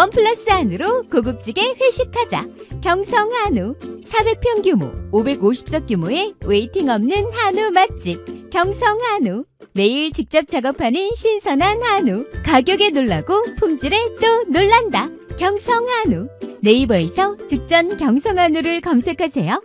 원 플러스 한우로 고급지게 회식하자. 경성 한우 400평 규모 550석 규모의 웨이팅 없는 한우 맛집 경성 한우 매일 직접 작업하는 신선한 한우 가격에 놀라고 품질에 또 놀란다. 경성 한우 네이버에서 직전 경성 한우를 검색하세요.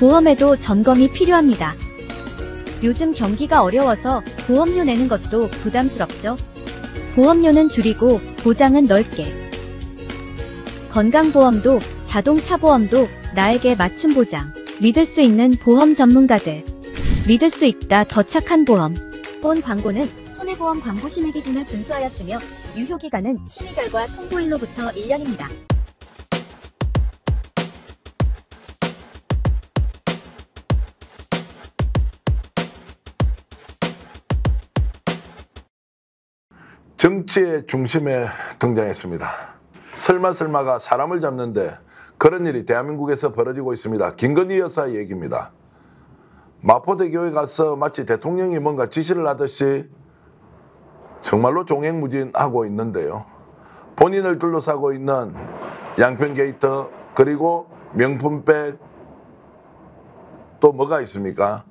보험에도 점검이 필요합니다. 요즘 경기가 어려워서 보험료 내는 것도 부담스럽죠? 보험료는 줄이고 보장은 넓게. 건강보험도 자동차 보험도 나에게 맞춤 보장. 믿을 수 있는 보험 전문가들. 믿을 수 있다 더 착한 보험. 본 광고는 손해보험 광고 심의 기준을 준수하였으며 유효기간은 심의 결과 통보일로부터 1년입니다. 정치의 중심에 등장했습니다. 설마설마가 사람을 잡는데 그런 일이 대한민국에서 벌어지고 있습니다. 김건희 여사 얘기입니다. 마포대교에 가서 마치 대통령이 뭔가 지시를 하듯이 정말로 종횡무진하고 있는데요. 본인을 둘러싸고 있는 양평 게이터 그리고 명품백 또 뭐가 있습니까?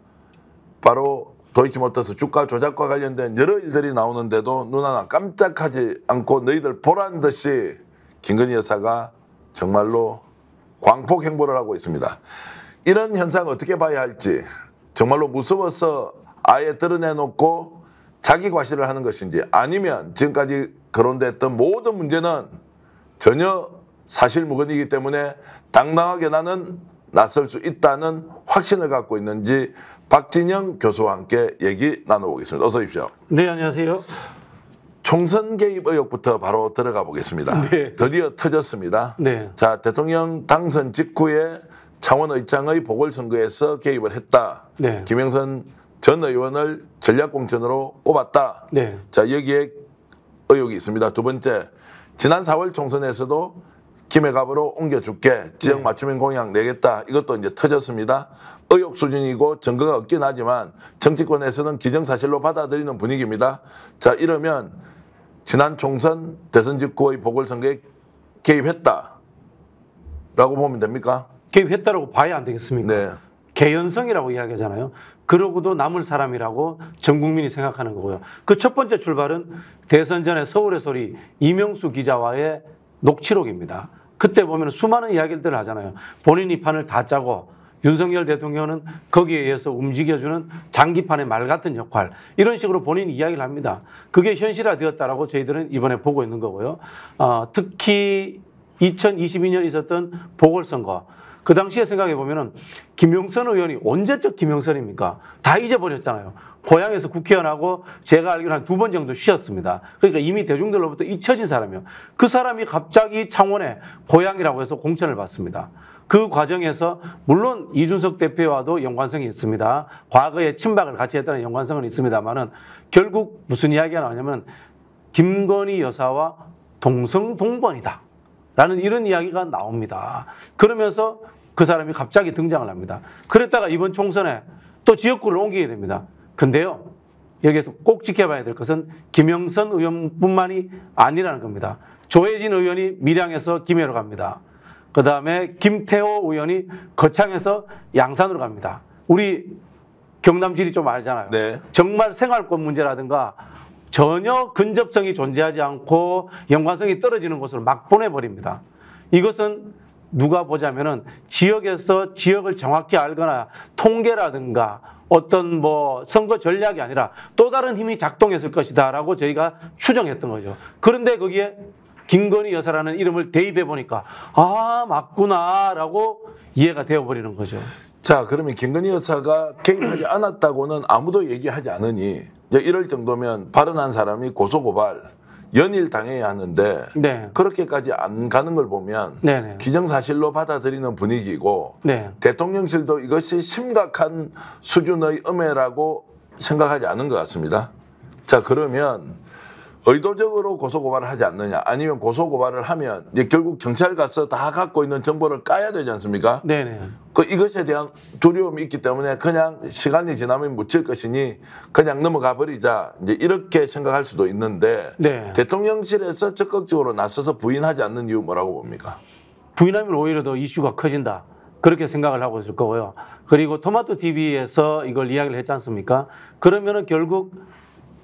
바로 도이치 못해서 주가 조작과 관련된 여러 일들이 나오는데도 눈 하나 깜짝하지 않고 너희들 보란 듯이 김건희 여사가 정말로 광폭 행보를 하고 있습니다. 이런 현상 어떻게 봐야 할지 정말로 무서워서 아예 드러내놓고 자기 과실을 하는 것인지 아니면 지금까지 거론됐던 모든 문제는 전혀 사실무근이기 때문에 당당하게 나는 나설 수 있다는 확신을 갖고 있는지 박진영 교수와 함께 얘기 나눠보겠습니다. 어서 오십시오. 네, 안녕하세요. 총선 개입 의혹부터 바로 들어가 보겠습니다. 네. 드디어 터졌습니다. 네. 자, 대통령 당선 직후에 창원의장의 보궐선거에서 개입을 했다. 네. 김영선 전 의원을 전략공천으로 꼽았다. 네. 자, 여기에 의혹이 있습니다. 두 번째, 지난 4월 총선에서도 김해갑으로 옮겨줄게. 지역 네. 맞춤형 공약 내겠다. 이것도 이제 터졌습니다. 의혹 수준이고 증거가 없긴 하지만 정치권에서는 기정사실로 받아들이는 분위기입니다. 자 이러면 지난 총선 대선 직후의 보궐선거에 개입했다. 라고 보면 됩니까? 개입했다라고 봐야 안 되겠습니까? 네. 개연성이라고 이야기하잖아요. 그러고도 남을 사람이라고 전 국민이 생각하는 거고요. 그 첫 번째 출발은 대선 전에 서울의 소리 이명수 기자와의 녹취록입니다. 그때 보면 수많은 이야기들을 하잖아요. 본인이 판을 다 짜고 윤석열 대통령은 거기에 의해서 움직여주는 장기판의 말 같은 역할 이런 식으로 본인 이야기를 이 합니다. 그게 현실화되었다라고 저희들은 이번에 보고 있는 거고요. 어, 특히 2022년 있었던 보궐선거 그 당시에 생각해 보면은 김용선 의원이 언제적 김용선입니까? 다 잊어버렸잖아요. 고향에서 국회의원하고 제가 알기로 한 두 번 정도 쉬었습니다. 그러니까 이미 대중들로부터 잊혀진 사람이요. 그 사람이 갑자기 창원에 고향이라고 해서 공천을 받습니다. 그 과정에서 물론 이준석 대표와도 연관성이 있습니다. 과거에 친박을 같이 했다는 연관성은 있습니다만은 결국 무슨 이야기가 나오냐면 김건희 여사와 동성 동번이다. 라는 이런 이야기가 나옵니다. 그러면서 그 사람이 갑자기 등장을 합니다. 그랬다가 이번 총선에 또 지역구를 옮기게 됩니다. 근데요, 여기에서 꼭 지켜봐야 될 것은 김영선 의원뿐만이 아니라는 겁니다. 조혜진 의원이 밀양에서 김해로 갑니다. 그 다음에 김태호 의원이 거창에서 양산으로 갑니다. 우리 경남 지리 좀 알잖아요. 네. 정말 생활권 문제라든가 전혀 근접성이 존재하지 않고 연관성이 떨어지는 곳으로 막 보내버립니다. 이것은 누가 보자면은 지역에서 지역을 정확히 알거나 통계라든가 어떤 뭐 선거 전략이 아니라 또 다른 힘이 작동했을 것이다라고 저희가 추정했던 거죠. 그런데 거기에 김건희 여사라는 이름을 대입해 보니까 아 맞구나라고 이해가 되어버리는 거죠. 자 그러면 김건희 여사가 개입하지 않았다고는 아무도 얘기하지 않으니 이럴 정도면 발언한 사람이 고소고발 연일 당해야 하는데 네. 그렇게까지 안 가는 걸 보면 네네. 네. 기정사실로 받아들이는 분위기고 네. 대통령실도 이것이 심각한 수준의 음해라고 생각하지 않은 것 같습니다. 자 그러면 의도적으로 고소고발을 하지 않느냐 아니면 고소고발을 하면 이제 결국 경찰 가서 다 갖고 있는 정보를 까야 되지 않습니까? 네네. 그 이것에 대한 두려움이 있기 때문에 그냥 시간이 지나면 묻힐 것이니 그냥 넘어가 버리자 이제 이렇게 생각할 수도 있는데 네. 대통령실에서 적극적으로 나서서 부인하지 않는 이유 뭐라고 봅니까? 부인하면 오히려 더 이슈가 커진다. 그렇게 생각을 하고 있을 거고요. 그리고 토마토 TV에서 이걸 이야기를 했지 않습니까? 그러면은 결국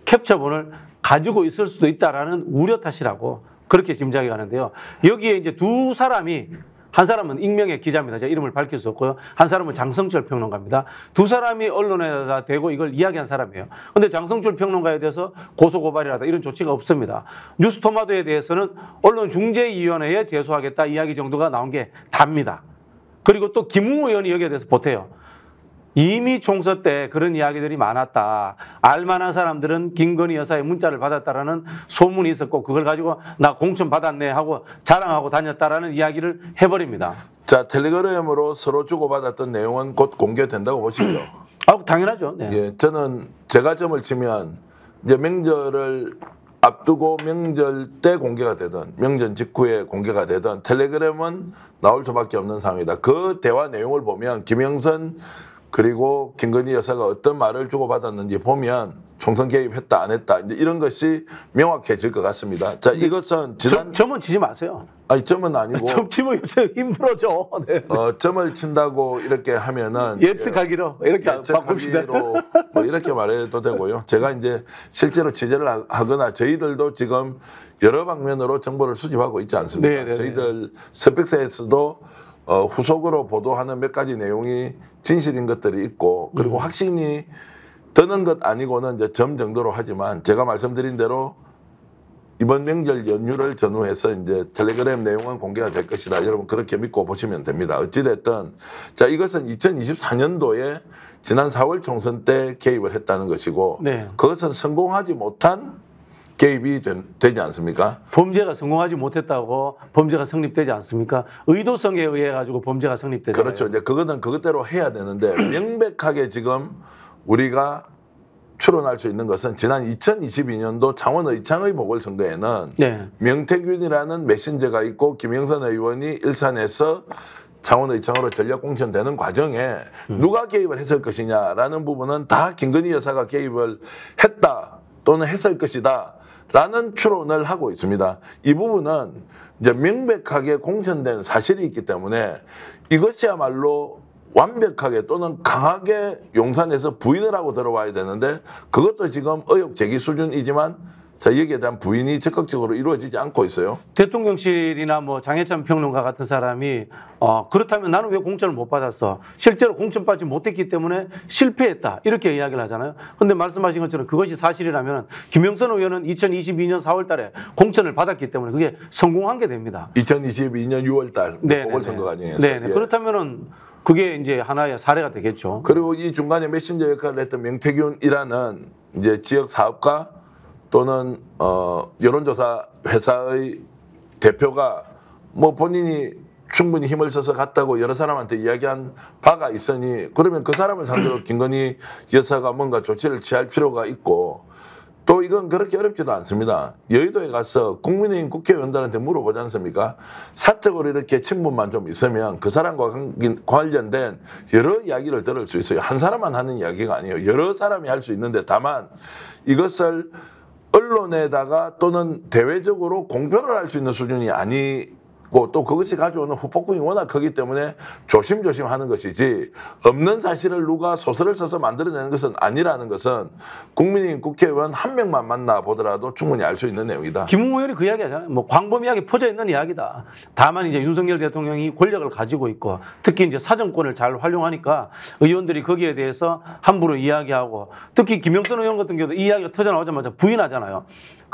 캡처본을 가지고 있을 수도 있다라는 우려 탓이라고 그렇게 짐작이 가는데요. 여기에 이제 두 사람이 한 사람은 익명의 기자입니다. 제가 이름을 밝힐 수 없고요. 한 사람은 장성철 평론가입니다. 두 사람이 언론에다 대고 이걸 이야기한 사람이에요. 근데 장성철 평론가에 대해서 고소고발이라다 이런 조치가 없습니다. 뉴스토마토에 대해서는 언론중재위원회에 제소하겠다 이야기 정도가 나온 게 답니다. 그리고 또 김웅 의원이 여기에 대해서 보태요. 이미 총선 때 그런 이야기들이 많았다. 알만한 사람들은 김건희 여사의 문자를 받았다라는 소문이 있었고 그걸 가지고 나 공천 받았네 하고 자랑하고 다녔다라는 이야기를 해버립니다. 자 텔레그램으로 서로 주고받았던 내용은 곧 공개된다고 보시죠. 아, 당연하죠. 네. 예, 저는 제가 점을 치면 이제 명절을 앞두고 명절 때 공개가 되든 명절 직후에 공개가 되든 텔레그램은 나올 수밖에 없는 상황이다. 그 대화 내용을 보면 김영선 그리고 김건희 여사가 어떤 말을 주고받았는지 보면 총선 개입했다 안 했다 이제 이런 것이 명확해질 것 같습니다. 자 이것은 지난 점, 은 치지 마세요. 아니 점은 아니고 점 치면 요새 힘들어져. 어, 네. 어 점을 친다고 이렇게 하면은 예측하기로 이렇게 예측하기로 뭐 이렇게 말해도 되고요. 제가 이제 실제로 취재를 하거나 저희들도 지금 여러 방면으로 정보를 수집하고 있지 않습니까? 네네네. 네, 네. 저희들 스펙스에서도 어, 후속으로 보도하는 몇 가지 내용이 진실인 것들이 있고 그리고 음. 확신이 드는 것 아니고는 이제 점 정도로 하지만 제가 말씀드린 대로 이번 명절 연휴를 전후해서 이제 텔레그램 내용은 공개가 될 것이다. 여러분 그렇게 믿고 보시면 됩니다. 어찌됐든 자 이것은 2024년도에 지난 4월 총선 때 개입을 했다는 것이고 네. 그것은 성공하지 못한 개입이 되, 지 않습니까? 범죄가 성공하지 못했다고 범죄가 성립되지 않습니까? 의도성에 의해 가지고 범죄가 성립되죠. 그렇죠. 이제 그거는 그것대로 해야 되는데 명백하게 지금 우리가 추론할 수 있는 것은 지난 2022년도 창원의창의 보궐선거에는 네. 명태균이라는 메신저가 있고 김영선 의원이 일산에서 창원의창으로 전략 공천되는 과정에 음. 누가 개입을 했을 것이냐라는 부분은 다 김건희 여사가 개입을 했다 또는 했을 것이다 라는 추론을 하고 있습니다. 이 부분은 이제 명백하게 공천된 사실이 있기 때문에 이것이야말로 완벽하게 또는 강하게 용산에서 부인을 하고 들어와야 되는데 그것도 지금 의혹 제기 수준이지만 자 여기에 대한 부인이 적극적으로 이루어지지 않고 있어요. 대통령실이나 뭐 장해찬 평론가 같은 사람이 어, 그렇다면 나는 왜 공천을 못 받았어? 실제로 공천 받지 못했기 때문에 실패했다 이렇게 이야기를 하잖아요. 근데 말씀하신 것처럼 그것이 사실이라면 김영선 의원은 2022년 4월달에 공천을 받았기 때문에 그게 성공한 게 됩니다. 2022년 6월달 보궐선거 아니에요? 네, 네 예. 그렇다면은 그게 이제 하나의 사례가 되겠죠. 그리고 이 중간에 메신저 역할을 했던 명태균이라는 이제 지역 사업가 또는 어, 여론조사 회사의 대표가 뭐 본인이 충분히 힘을 써서 갔다고 여러 사람한테 이야기한 바가 있으니 그러면 그 사람을 상대로 김건희 여사가 뭔가 조치를 취할 필요가 있고 또 이건 그렇게 어렵지도 않습니다. 여의도에 가서 국민의힘 국회의원들한테 물어보지 않습니까? 사적으로 이렇게 친분만 좀 있으면 그 사람과 관련된 여러 이야기를 들을 수 있어요. 한 사람만 하는 이야기가 아니에요. 여러 사람이 할 수 있는데 다만 이것을 언론에다가 또는 대외적으로 공표를 할 수 있는 수준이 아니 뭐 또 그것이 가져오는 후폭풍이 워낙 크기 때문에 조심조심 하는 것이지 없는 사실을 누가 소설을 써서 만들어내는 것은 아니라는 것은 국민인 국회의원 한 명만 만나보더라도 충분히 알 수 있는 내용이다. 김웅 의원이 그 뭐 이야기 하잖아요. 뭐 광범위하게 퍼져있는 이야기다. 다만 이제 윤석열 대통령이 권력을 가지고 있고 특히 이제 사정권을 잘 활용하니까 의원들이 거기에 대해서 함부로 이야기하고 특히 김영선 의원 같은 경우도 이 이야기가 터져나오자마자 부인하잖아요.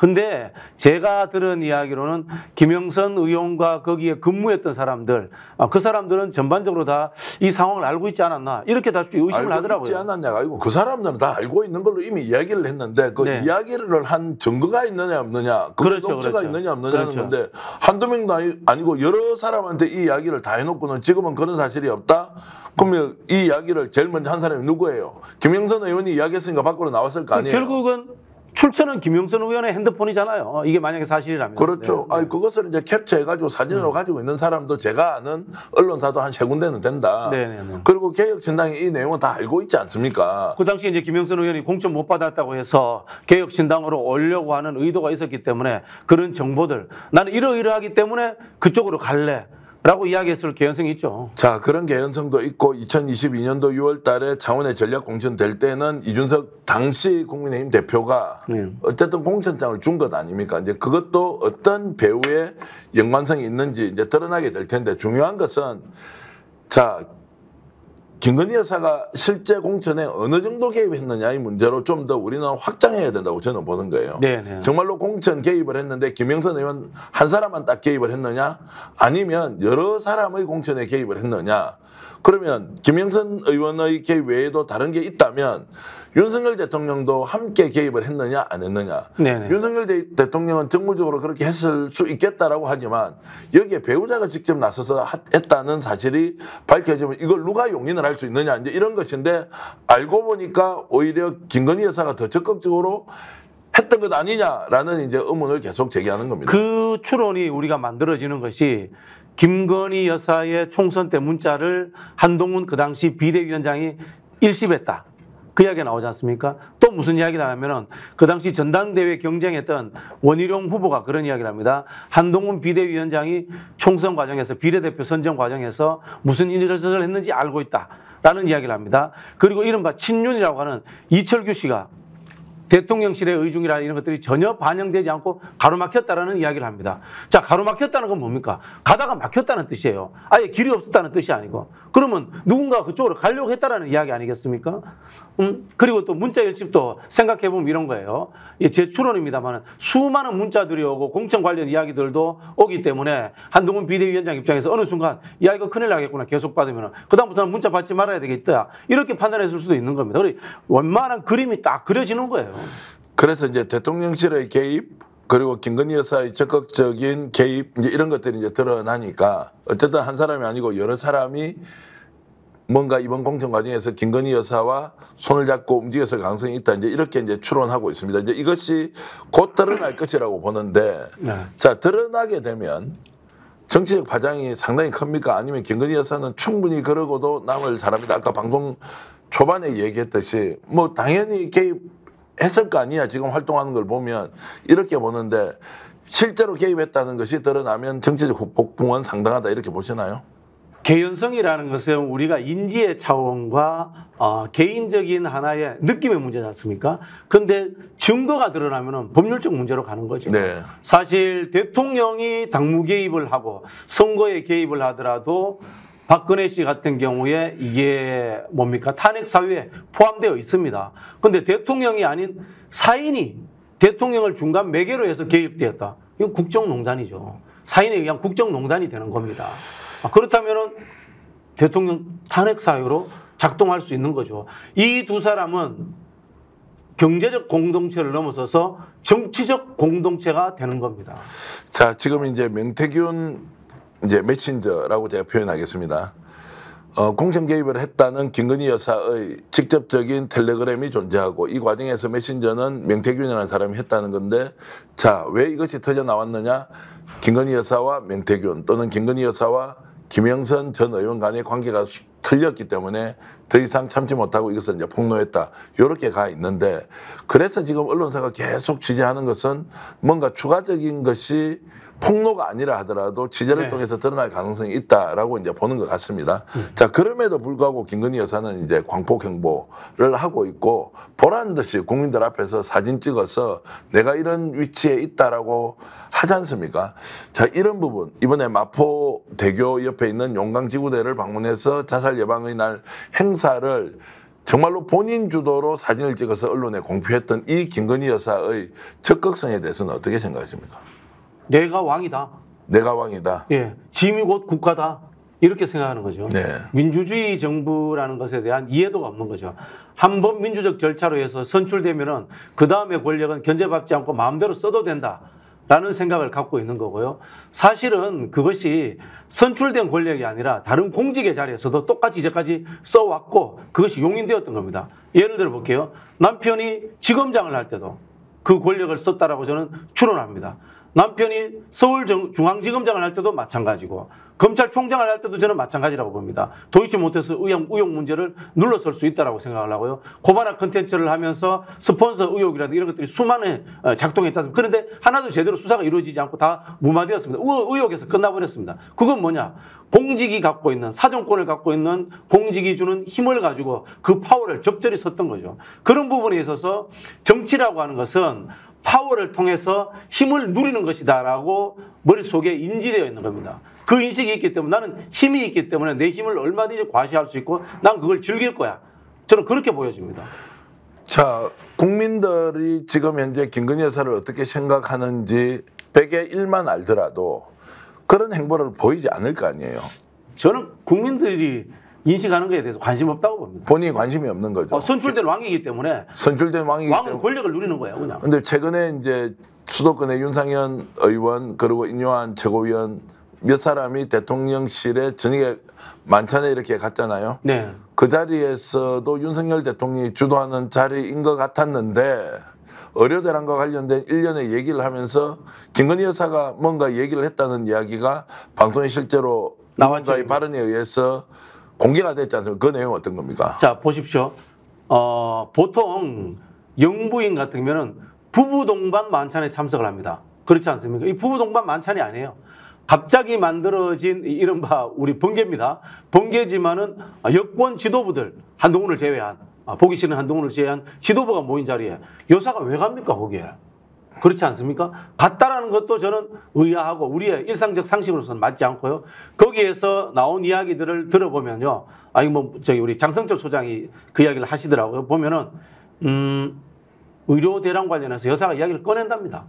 근데 제가 들은 이야기로는 김영선 의원과 거기에 근무했던 사람들, 아, 그 사람들은 전반적으로 다 이 상황을 알고 있지 않았나 이렇게 다 의심을 하더라고요. 있지 않았냐 아니고 뭐 그 사람들은 다 알고 있는 걸로 이미 이야기를 했는데 그 네. 이야기를 한 증거가 있느냐 없느냐, 그 그렇죠, 녹취가 그렇죠. 있느냐 없느냐 그렇죠. 건데 한두 명도 아니고 여러 사람한테 이 이야기를 다 해놓고는 지금은 그런 사실이 없다. 그러면 이 이야기를 제일 먼저 한 사람이 누구예요? 김영선 의원이 이야기했으니까 밖으로 나왔을 거 아니에요. 결국은 출처는 김용선 의원의 핸드폰이잖아요. 이게 만약에 사실이라면. 그렇죠. 네. 아니, 그것을 이제 캡처해가지고 사진으로 네. 가지고 있는 사람도 제가 아는 언론사도 한 세 군데는 된다. 네네네. 네, 네. 그리고 개혁신당이 이 내용은 다 알고 있지 않습니까? 그 당시에 이제 김용선 의원이 공천 못 받았다고 해서 개혁신당으로 오려고 하는 의도가 있었기 때문에 그런 정보들 나는 이러이러하기 때문에 그쪽으로 갈래. 라고 이야기했을 개연성이 있죠. 자, 그런 개연성도 있고 2022년도 6월 달에 창원의 전략 공천 될 때는 이준석 당시 국민의힘 대표가 네. 어쨌든 공천장을 준 것 아닙니까? 이제 그것도 어떤 배우의 연관성이 있는지 이제 드러나게 될 텐데 중요한 것은 자, 김건희 여사가 실제 공천에 어느 정도 개입했느냐의 문제로 좀 더 우리는 확장해야 된다고 저는 보는 거예요. 네네. 네. 정말로 공천 개입을 했는데 김영선 의원 한 사람만 딱 개입을 했느냐 아니면 여러 사람의 공천에 개입을 했느냐 그러면 김영선 의원의 개입 외에도 다른 게 있다면 윤석열 대통령도 함께 개입을 했느냐 안 했느냐. 네네. 네. 윤석열 대, 대통령은 정무적으로 그렇게 했을 수 있겠다라고 하지만 여기에 배우자가 직접 나서서 했다는 사실이 밝혀지면 이걸 누가 용인을 할 수 있느냐 이제 이런 것인데 알고 보니까 오히려 김건희 여사가 더 적극적으로 했던 것 아니냐라는 이제 의문을 계속 제기하는 겁니다. 그 추론이 우리가 만들어지는 것이 김건희 여사의 총선 때 문자를 한동훈 그 당시 비대위원장이 일십했다. 그 이야기가 나오지 않습니까? 또 무슨 이야기를 하냐면은 그 당시 전당대회 경쟁했던 원희룡 후보가 그런 이야기를 합니다. 한동훈 비대위원장이 총선 과정에서 비례대표 선정 과정에서 무슨 인절저절 했는지 알고 있다. 라는 이야기를 합니다. 그리고 이른바 친윤이라고 하는 이철규 씨가 대통령실의 의중이라 이런 것들이 전혀 반영되지 않고 가로막혔다라는 이야기를 합니다. 자, 가로막혔다는 건 뭡니까? 가다가 막혔다는 뜻이에요. 아예 길이 없었다는 뜻이 아니고. 그러면 누군가 그쪽으로 가려고 했다라는 이야기 아니겠습니까? 음, 그리고 또 문자 열집도 생각해보면 이런 거예요. 예, 제 추론입니다만 수많은 문자들이 오고 공천 관련 이야기들도 오기 때문에 한동훈 비대위원장 입장에서 어느 순간 야, 이거 큰일 나겠구나. 계속 받으면. 그다음부터는 문자 받지 말아야 되겠다. 이렇게 판단했을 수도 있는 겁니다. 웬만한 그림이 딱 그려지는 거예요. 그래서 이제 대통령실의 개입 그리고 김건희 여사의 적극적인 개입 이제 이런 것들이 이제 드러나니까 어쨌든 한 사람이 아니고 여러 사람이 뭔가 이번 공천 과정에서 김건희 여사와 손을 잡고 움직여서 가능성이 있다. 이제 이렇게 이제 추론하고 있습니다. 이제 이것이 곧 드러날 것이라고 보는데 네. 자, 드러나게 되면 정치적 파장이 상당히 큽니까? 아니면 김건희 여사는 충분히 그러고도 남을 잘합니다 아까 방송 초반에 얘기했듯이 뭐 당연히 개입 했을 거 아니야. 지금 활동하는 걸 보면 이렇게 보는데 실제로 개입했다는 것이 드러나면 정치적 복풍은 상당하다 이렇게 보시나요? 개연성이라는 것은 우리가 인지의 차원과 어, 개인적인 하나의 느낌의 문제지 않습니까? 근데 증거가 드러나면 법률적 문제로 가는 거죠. 네. 사실 대통령이 당무 개입을 하고 선거에 개입을 하더라도 박근혜 씨 같은 경우에 이게 뭡니까? 탄핵 사유에 포함되어 있습니다. 근데 대통령이 아닌 사인이 대통령을 중간 매개로 해서 개입되었다. 이건 국정농단이죠. 사인에 의한 국정농단이 되는 겁니다. 아, 그렇다면은 대통령 탄핵 사유로 작동할 수 있는 거죠. 이 두 사람은 경제적 공동체를 넘어서서 정치적 공동체가 되는 겁니다. 자, 지금 이제 멘태균 이제 메신저라고 제가 표현하겠습니다. 어, 공천 개입을 했다는 김건희 여사의 직접적인 텔레그램이 존재하고 이 과정에서 메신저는 명태균이라는 사람이 했다는 건데 자, 왜 이것이 터져 나왔느냐? 김건희 여사와 명태균 또는 김건희 여사와 김영선 전 의원 간의 관계가 틀렸기 때문에 더 이상 참지 못하고 이것을 이제 폭로했다. 요렇게 가 있는데 그래서 지금 언론사가 계속 지지하는 것은 뭔가 추가적인 것이 폭로가 아니라 하더라도 지재를 네. 통해서 드러날 가능성이 있다라고 이제 보는 것 같습니다. 음. 자, 그럼에도 불구하고 김건희 여사는 이제 광폭 행보를 하고 있고 보란 듯이 국민들 앞에서 사진 찍어서 내가 이런 위치에 있다라고 하지 않습니까? 자, 이런 부분 이번에 마포 대교 옆에 있는 용강 지구대를 방문해서 자살 예방의 날 행사를 정말로 본인 주도로 사진을 찍어서 언론에 공표했던 이 김건희 여사의 적극성에 대해서는 어떻게 생각하십니까? 내가 왕이다. 내가 왕이다. 예, 짐이 곧 국가다. 이렇게 생각하는 거죠. 네. 민주주의 정부라는 것에 대한 이해도가 없는 거죠. 한 번 민주적 절차로 해서 선출되면은 그 다음에 권력은 견제받지 않고 마음대로 써도 된다. 라는 생각을 갖고 있는 거고요. 사실은 그것이 선출된 권력이 아니라 다른 공직의 자리에서도 똑같이 이제까지 써왔고 그것이 용인되었던 겁니다. 예를 들어 볼게요. 남편이 지검장을 할 때도 그 권력을 썼다라고 저는 추론합니다. 남편이 서울중앙지검장을 할 때도 마찬가지고 검찰총장을 할 때도 저는 마찬가지라고 봅니다. 도이치 못해서 의혹, 의혹 문제를 눌러설 수 있다고 라 생각을 하고요. 고발한 컨텐츠를 하면서 스폰서 의혹이라든지 이런 것들이 수많은 어, 작동했지 않습니까? 그런데 하나도 제대로 수사가 이루어지지 않고 다 무마되었습니다. 의혹에서 끝나버렸습니다. 그건 뭐냐? 공직이 갖고 있는 사정권을 갖고 있는 공직이 주는 힘을 가지고 그 파워를 적절히 썼던 거죠. 그런 부분에 있어서 정치라고 하는 것은 파워를 통해서 힘을 누리는 것이다라고 머릿속에 인지되어 있는 겁니다. 그 인식이 있기 때문에 나는 힘이 있기 때문에 내 힘을 얼마든지 과시할 수 있고 난 그걸 즐길 거야. 저는 그렇게 보여집니다. 자, 국민들이 지금 현재 김건희 여사를 어떻게 생각하는지 100에 1만 알더라도 그런 행보를 보이지 않을 거 아니에요. 저는 국민들이 인식하는 것에 대해서 관심 없다고 봅니다. 본인이 관심이 없는 거죠. 어, 선출된 왕이기 때문에 선출된 왕이기 왕은 때문에. 권력을 누리는 거예요, 그냥. 근데 최근에 이제 수도권의 윤상현 의원 그리고 인요한 최고위원 몇 사람이 대통령실에 저녁에 만찬에 이렇게 갔잖아요. 네. 그 자리에서도 윤석열 대통령이 주도하는 자리인 것 같았는데 의료대란과 관련된 일련의 얘기를 하면서 김건희 여사가 뭔가 얘기를 했다는 이야기가 방송에 실제로 나왔죠. 발언에 의해서 공개가 됐지 않습니까? 그 내용 어떤 겁니까? 자, 보십시오. 어, 보통 영부인 같은 경우는 부부 동반 만찬에 참석을 합니다. 그렇지 않습니까? 이 부부 동반 만찬이 아니에요. 갑자기 만들어진 이른바 우리 번개입니다. 번개지만은 여권 지도부들 한동훈을 제외한 아, 보기 싫은 한동훈을 제외한 지도부가 모인 자리에 여사가 왜 갑니까 거기에? 그렇지 않습니까? 같다라는 것도 저는 의아하고 우리의 일상적 상식으로서는 맞지 않고요. 거기에서 나온 이야기들을 들어보면요. 아니, 뭐, 저기 우리 장성철 소장이 그 이야기를 하시더라고요. 보면은, 음, 의료 대란 관련해서 여사가 이야기를 꺼낸답니다.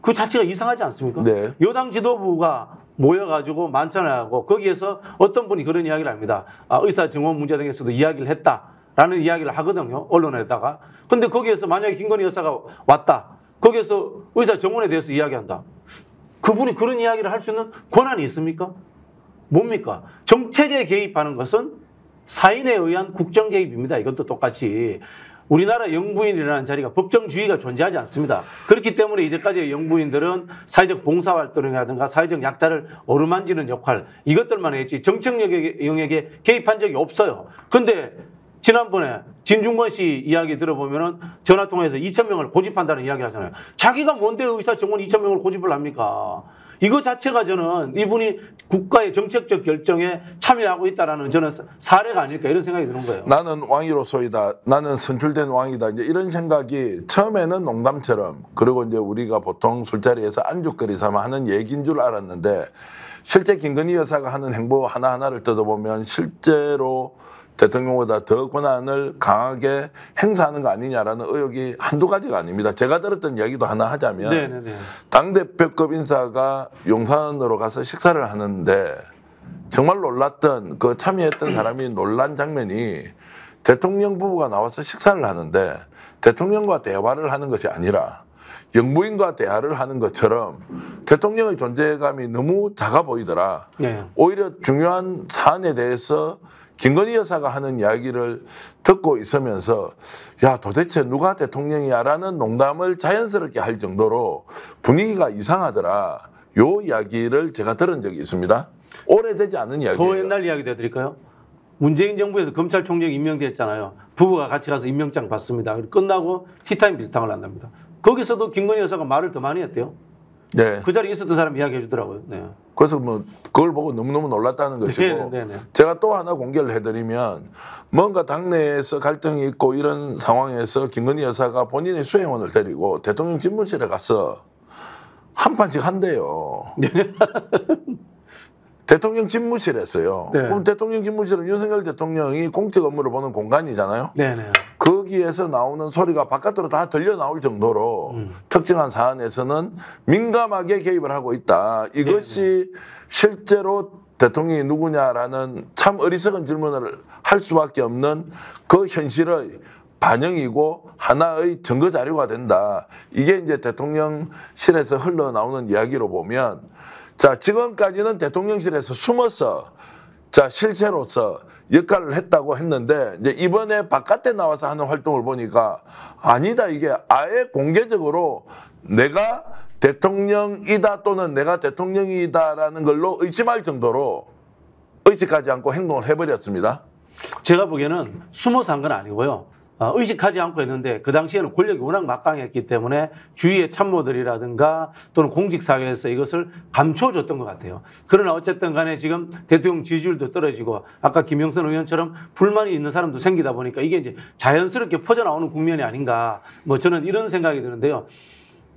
그 자체가 이상하지 않습니까? 네. 여당 지도부가 모여가지고 만찬을 하고 거기에서 어떤 분이 그런 이야기를 합니다. 아, 의사 증언 문제 등에서도 이야기를 했다라는 이야기를 하거든요. 언론에다가. 근데 거기에서 만약에 김건희 여사가 왔다. 거기에서 의사 정원에 대해서 이야기한다. 그분이 그런 이야기를 할 수 있는 권한이 있습니까? 뭡니까? 정책에 개입하는 것은 사인에 의한 국정 개입입니다. 이것도 똑같이 우리나라 영부인이라는 자리가 법정주의가 존재하지 않습니다. 그렇기 때문에 이제까지의 영부인들은 사회적 봉사활동이라든가 사회적 약자를 어루만지는 역할 이것들만 했지 정책 영역에 개입한 적이 없어요. 근데 지난번에 진중권 씨 이야기 들어보면은 전화 통해서 2천 명을 고집한다는 이야기 하잖아요. 자기가 뭔데 의사 정원 2천 명을 고집을 합니까? 이거 자체가 저는 이분이 국가의 정책적 결정에 참여하고 있다라는 저는 사례가 아닐까 이런 생각이 드는 거예요. 나는 왕이로서이다. 나는 선출된 왕이다. 이제 이런 생각이 처음에는 농담처럼 그리고 이제 우리가 보통 술자리에서 안주거리 삼아 하는 얘기인 줄 알았는데 실제 김건희 여사가 하는 행보 하나하나를 뜯어보면 실제로 대통령보다 더 권한을 강하게 행사하는 거 아니냐라는 의혹이 한두 가지가 아닙니다. 제가 들었던 이야기도 하나 하자면 네네네. 네, 네. 당대표급 인사가 용산으로 가서 식사를 하는데 정말 놀랐던 그 참여했던 사람이 놀란 장면이 대통령 부부가 나와서 식사를 하는데 대통령과 대화를 하는 것이 아니라 영부인과 대화를 하는 것처럼 대통령의 존재감이 너무 작아 보이더라. 네. 오히려 중요한 사안에 대해서 김건희 여사가 하는 이야기를 듣고 있으면서 야 도대체 누가 대통령이야라는 농담을 자연스럽게 할 정도로 분위기가 이상하더라. 요 이야기를 제가 들은 적이 있습니다. 오래되지 않은 이야기예요. 더 옛날 이야기 드릴까요 문재인 정부에서 검찰총장 임명됐잖아요. 부부가 같이 가서 임명장 받습니다. 끝나고 티타임 비슷한 걸 한답니다. 거기서도 김건희 여사가 말을 더 많이 했대요. 네. 그 자리에 있었던 사람 이야기해 주더라고요. 네. 그래서 뭐 그걸 보고 너무너무 놀랐다는 네, 것이고 네, 네, 네, 제가 또 하나 공개를 해드리면 뭔가 당내에서 갈등이 있고 이런 상황에서 김건희 여사가 본인의 수행원을 데리고 대통령 집무실에 가서 한 판씩 한대요. 대통령 집무실에서요. 네. 그럼 대통령 집무실은 윤석열 대통령이 공적 업무를 보는 공간이잖아요. 네, 네. 거기에서 나오는 소리가 바깥으로 다 들려 나올 정도로 음. 특정한 사안에서는 민감하게 개입을 하고 있다. 이것이 네, 네. 실제로 대통령이 누구냐라는 참 어리석은 질문을 할 수밖에 없는 그 현실의 반영이고 하나의 증거 자료가 된다. 이게 이제 대통령실에서 흘러나오는 이야기로 보면 자, 지금까지는 대통령실에서 숨어서 자, 실체로서 역할을 했다고 했는데 이제 이번에 바깥에 나와서 하는 활동을 보니까 아니다 이게 아예 공개적으로 내가 대통령이다 또는 내가 대통령이다라는 걸로 의심할 정도로 의식하지 않고 행동을 해버렸습니다. 제가 보기에는 숨어서 한 건 아니고요. 어, 의식하지 않고 했는데 그 당시에는 권력이 워낙 막강했기 때문에 주위의 참모들이라든가 또는 공직사회에서 이것을 감춰줬던 것 같아요. 그러나 어쨌든 간에 지금 대통령 지지율도 떨어지고 아까 김영선 의원처럼 불만이 있는 사람도 생기다 보니까 이게 이제 자연스럽게 퍼져나오는 국면이 아닌가 뭐 저는 이런 생각이 드는데요.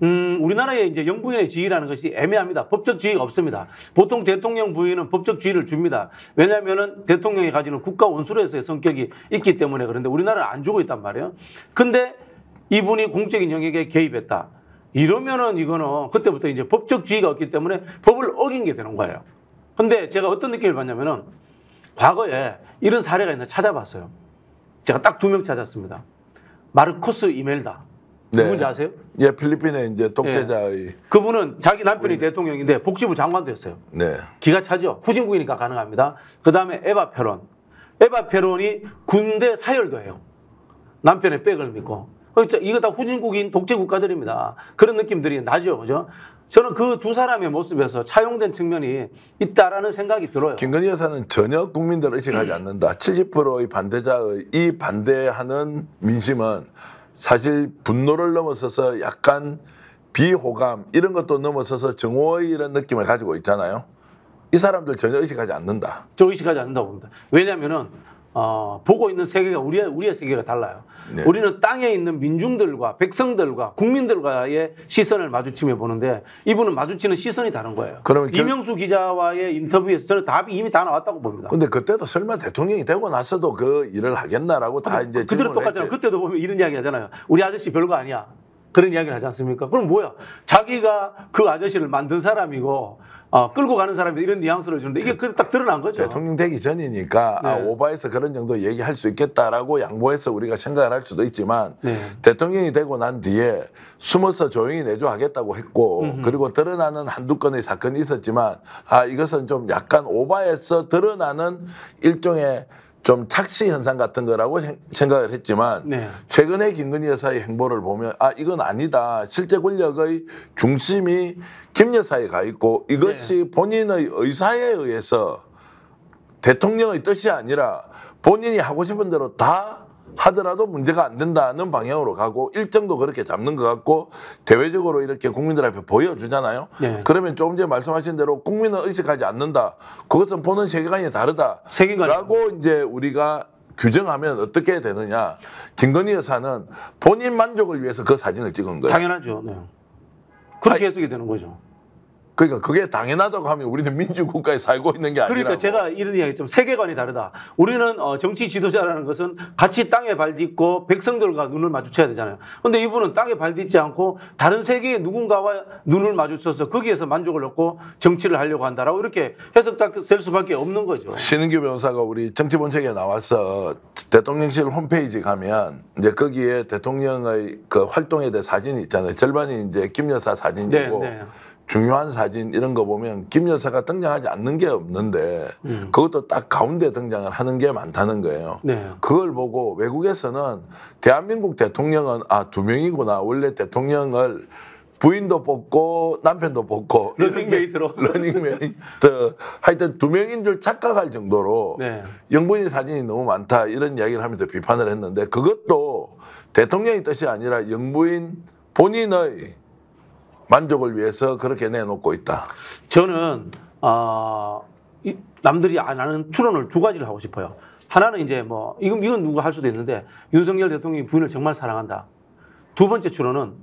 음, 우리나라의 이제 영부인의 지위라는 것이 애매합니다. 법적 지위가 없습니다. 보통 대통령 부인은 법적 지위를 줍니다. 왜냐하면은 대통령이 가지는 국가 원수로서의 성격이 있기 때문에 그런데 우리나라를안 주고 있단 말이에요. 근데 이분이 공적인 영역에 개입했다. 이러면은 이거는 그때부터 이제 법적 지위가 없기 때문에 법을 어긴 게 되는 거예요. 근데 제가 어떤 느낌을 받냐면은 과거에 이런 사례가 있나 찾아봤어요. 제가 딱 두 명 찾았습니다. 마르코스 이멜다. 네. 누군지 아세요? 예, 필리핀의 이제 독재자의. 예. 그분은 자기 그 남편이 대통령인데 복지부 장관도 했어요. 네. 기가 차죠. 후진국이니까 가능합니다. 그 다음에 에바 페론. 에바 페론이 군대 사열도 해요. 남편의 백을 믿고. 그러니까 이거 다 후진국인 독재 국가들입니다. 그런 느낌들이 나죠. 그죠? 저는 그 두 사람의 모습에서 차용된 측면이 있다라는 생각이 들어요. 김건희 여사는 전혀 국민들을 의식하지 않는다. 70%의 반대자의 이 반대하는 민심은 사실 분노를 넘어서서 약간 비호감 이런 것도 넘어서서 정오의 이런 느낌을 가지고 있잖아요. 이 사람들 전혀 의식하지 않는다. 저 의식하지 않는다고 봅니다. 왜냐하면은 어, 보고 있는 세계가 우리의 우리의 세계가 달라요. 네. 우리는 땅에 있는 민중들과 백성들과 국민들과의 시선을 마주치며 보는데 이분은 마주치는 시선이 다른 거예요. 그러면 결... 이명수 기자와의 인터뷰에서 저는 답이 이미 다 나왔다고 봅니다. 근데 그때도 설마 대통령이 되고 나서도 그 일을 하겠나라고 다아 이제 그대로 똑같잖아요. 그때도 보면 이런 이야기 하잖아요. 우리 아저씨 별거 아니야. 그런 이야기를 하지 않습니까? 그럼 뭐야? 자기가 그 아저씨를 만든 사람이고 어, 끌고 가는 사람이 이런 뉘앙스를 주는데 이게 그 딱 드러난 거죠. 대통령 되기 전이니까 아, 네. 아, 오바에서 그런 정도 얘기할 수 있겠다라고 양보해서 우리가 생각을 할 수도 있지만 네. 대통령이 되고 난 뒤에 숨어서 조용히 내조하겠다고 했고 음흠. 그리고 드러나는 한두 건의 사건이 있었지만 아 이것은 좀 약간 오바해서 드러나는 일종의 좀 착시 현상 같은 거라고 생각을 했지만 네. 최근에 김건희 여사의 행보를 보면 아 이건 아니다 실제 권력의 중심이 김 여사에 가 있고 이것이 네. 본인의 의사에 의해서 대통령의 뜻이 아니라 본인이 하고 싶은 대로 다 하더라도 문제가 안 된다는 방향으로 가고 일정도 그렇게 잡는 것 같고 대외적으로 이렇게 국민들 앞에 보여주잖아요. 네. 그러면 조금 전에 말씀하신 대로 국민은 의식하지 않는다. 그것은 보는 세계관이 다르다. 세계관이라고 이제 우리가 규정하면 어떻게 되느냐. 김건희 여사는 본인 만족을 위해서 그 사진을 찍은 거예요. 당연하죠. 네. 그렇게 해석이 되는 거죠. 그러니까 그게 당연하다고 하면 우리는 민주국가에 살고 있는 게 아니라. 그러니까 제가 이런 이야기 좀 세계관이 다르다. 우리는 어, 정치 지도자라는 것은 같이 땅에 발딛고 백성들과 눈을 마주쳐야 되잖아요. 근데 이분은 땅에 발딛지 않고 다른 세계의 누군가와 눈을 마주쳐서 거기에서 만족을 얻고 정치를 하려고 한다라고 이렇게 해석될 수밖에 없는 거죠. 신은규 변호사가 우리 정치본색에 나와서 대통령실 홈페이지 가면 이제 거기에 대통령의 그 활동에 대한 사진이 있잖아요. 절반이 이제 김 여사 사진이고. 네, 네. 중요한 사진 이런 거 보면 김 여사가 등장하지 않는 게 없는데 음. 그것도 딱 가운데 등장을 하는 게 많다는 거예요. 네. 그걸 보고 외국에서는 대한민국 대통령은 아 두 명이구나 원래 대통령을 부인도 뽑고 남편도 뽑고 러닝메이트로 러닝메이트 하여튼 두 명인 줄 착각할 정도로 네. 영분인 사진이 너무 많다 이런 이야기를 하면서 비판을 했는데 그것도 대통령의 뜻이 아니라 영부인 본인의 만족을 위해서 그렇게 내놓고 있다. 저는 어, 이, 남들이 안는 아, 추론을 두 가지를 하고 싶어요. 하나는 이제 뭐 이건 이건 누가 할 수도 있는데 윤석열 대통령이 부인을 정말 사랑한다. 두 번째 추론은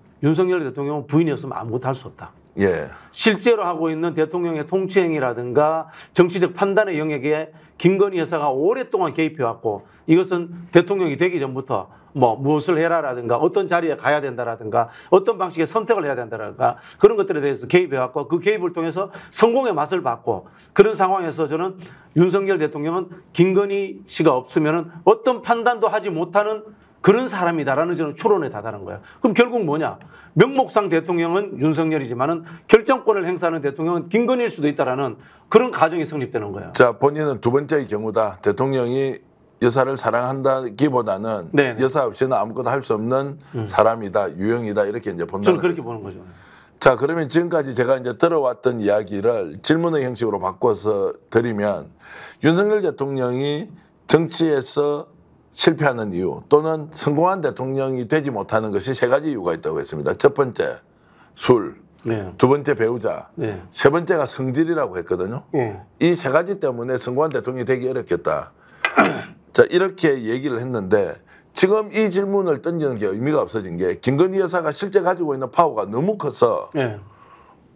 윤석열 대통령은 부인이었으면 아무것도 할 수 없다. 예. 실제로 하고 있는 대통령의 통치행위라든가 정치적 판단의 영역에 김건희 여사가 오랫동안 개입해왔고 이것은 대통령이 되기 전부터 뭐 무엇을 해라라든가 어떤 자리에 가야 된다라든가 어떤 방식의 선택을 해야 된다라든가 그런 것들에 대해서 개입해갖고그 개입을 통해서 성공의 맛을 봤고 그런 상황에서 저는 윤석열 대통령은 김건희 씨가 없으면 어떤 판단도 하지 못하는 그런 사람이다라는 저는 추론에 다다른 거예요. 그럼 결국 뭐냐? 명목상 대통령은 윤석열이지만은 결정권을 행사하는 대통령은 김건희일 수도 있다라는 그런 가정이 성립되는 거예요. 자, 본인은 두 번째의 경우다. 대통령이 여사를 사랑한다기보다는 네, 네. 여사 없이는 아무것도 할 수 없는 음. 사람이다, 유형이다 이렇게 이제 본다. 저는 그렇게 보는 거죠. 자, 그러면 지금까지 제가 이제 들어왔던 이야기를 질문의 형식으로 바꿔서 드리면 윤석열 대통령이 정치에서 실패하는 이유 또는 성공한 대통령이 되지 못하는 것이 세 가지 이유가 있다고 했습니다. 첫 번째, 술. 네. 두 번째 배우자, 네. 세 번째가 성질이라고 했거든요. 네. 예. 이세 가지 때문에 성공한 대통령이 되기 어렵겠다. 자, 이렇게 얘기를 했는데 지금 이 질문을 던지는 게 의미가 없어진 게 김건희 여사가 실제 가지고 있는 파워가 너무 커서 네.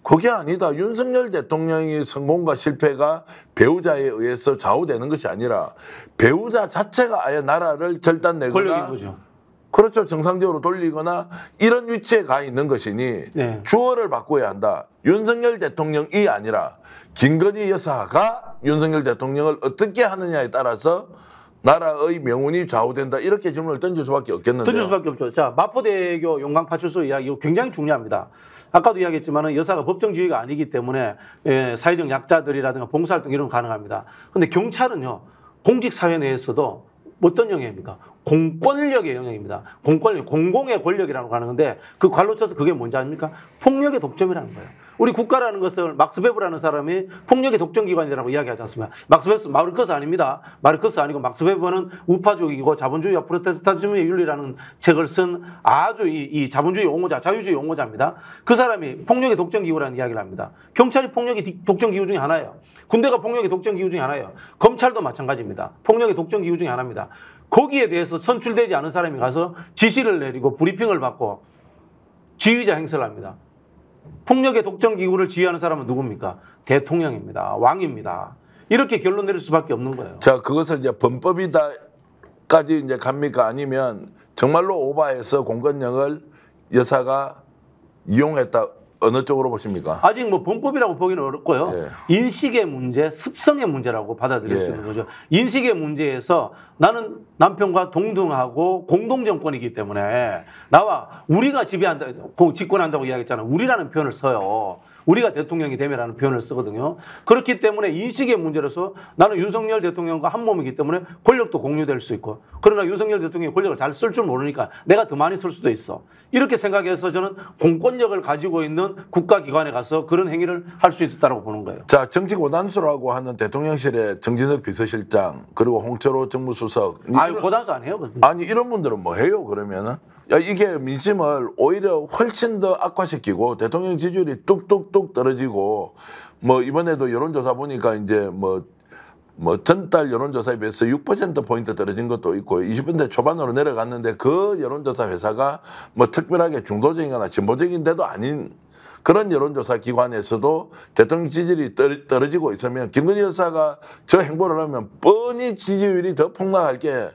그게 아니다. 윤석열 대통령의 성공과 실패가 배우자에 의해서 좌우되는 것이 아니라 배우자 자체가 아예 나라를 절단내거나 그렇죠. 정상적으로 돌리거나 이런 위치에 가 있는 것이니 네. 주어를 바꿔야 한다. 윤석열 대통령이 아니라 김건희 여사가 윤석열 대통령을 어떻게 하느냐에 따라서 나라의 명운이 좌우된다 이렇게 질문을 던질 수밖에 없겠는데요. 던질 수밖에 없죠. 자 마포대교 용광파출소 이야기 이거 굉장히 중요합니다. 아까도 이야기했지만 여사가 법정지휘가 아니기 때문에 예, 사회적 약자들이라든가 봉사활동 이런 거 가능합니다. 근데 경찰은요 공직사회 내에서도 어떤 영역입니까? 공권력의 영역입니다. 공권력, 공공의 권력이라고 하는 건데 그 관로 쳐서 그게 뭔지 아닙니까? 폭력의 독점이라는 거예요. 우리 국가라는 것을 막스 베브라는 사람이 폭력의 독점기관이라고 이야기하지 않습니까? 막스 베브 마르크스 아닙니다. 마르크스 아니고 막스 베브는 우파족이고 자본주의와 프로테스탄즘의 윤리라는 책을 쓴 아주 이, 이 자본주의 옹호자, 자유주의 옹호자입니다. 그 사람이 폭력의 독점기구라는 이야기를 합니다. 경찰이 폭력의 독점기구 중에 하나예요. 군대가 폭력의 독점기구 중에 하나예요. 검찰도 마찬가지입니다. 폭력의 독점기구 중에 하나입니다. 거기에 대해서 선출되지 않은 사람이 가서 지시를 내리고 브리핑을 받고 지휘자 행세를 합니다. 폭력의 독점 기구를 지휘하는 사람은 누굽니까? 대통령입니다. 왕입니다. 이렇게 결론 내릴 수밖에 없는 거예요. 자, 그것을 이제 범법이다까지 이제 갑니까? 아니면 정말로 오바해서 공권력을 여사가 이용했다 어느 쪽으로 보십니까? 아직 뭐 범법이라고 보기는 어렵고요. 예. 인식의 문제, 습성의 문제라고 받아들일 예. 수 있는 거죠. 인식의 문제에서 나는 남편과 동등하고 공동정권이기 때문에 나와 우리가 지배한다, 집권한다고 이야기했잖아요. 우리라는 표현을 써요. 우리가 대통령이 되면라는 표현을 쓰거든요. 그렇기 때문에 인식의 문제로서 나는 윤석열 대통령과 한 몸이기 때문에 권력도 공유될 수 있고 그러나 윤석열 대통령이 권력을 잘 쓸 줄 모르니까 내가 더 많이 쓸 수도 있어. 이렇게 생각해서 저는 공권력을 가지고 있는 국가기관에 가서 그런 행위를 할 수 있었다고 보는 거예요. 자 정치 고단수라고 하는 대통령실의 정진석 비서실장 그리고 홍철호 정무수석 아 고단수 안 해요. 아니 이런 분들은 뭐 해요 그러면은 야, 이게 민심을 오히려 훨씬 더 악화시키고 대통령 지지율이 뚝뚝 뚝뚝 떨어지고 뭐 이번에도 여론조사 보니까 이제 뭐뭐 뭐 전달 여론조사에 비해서 6%포인트 떨어진 것도 있고 20분대 초반으로 내려갔는데 그 여론조사 회사가 뭐 특별하게 중도적인거나 진보적인데도 아닌 그런 여론조사 기관에서도 대통령 지지율이 떨어지고 있으면 김건희 여사가 저 행보를 하면 뻔히 지지율이 더 폭락할 게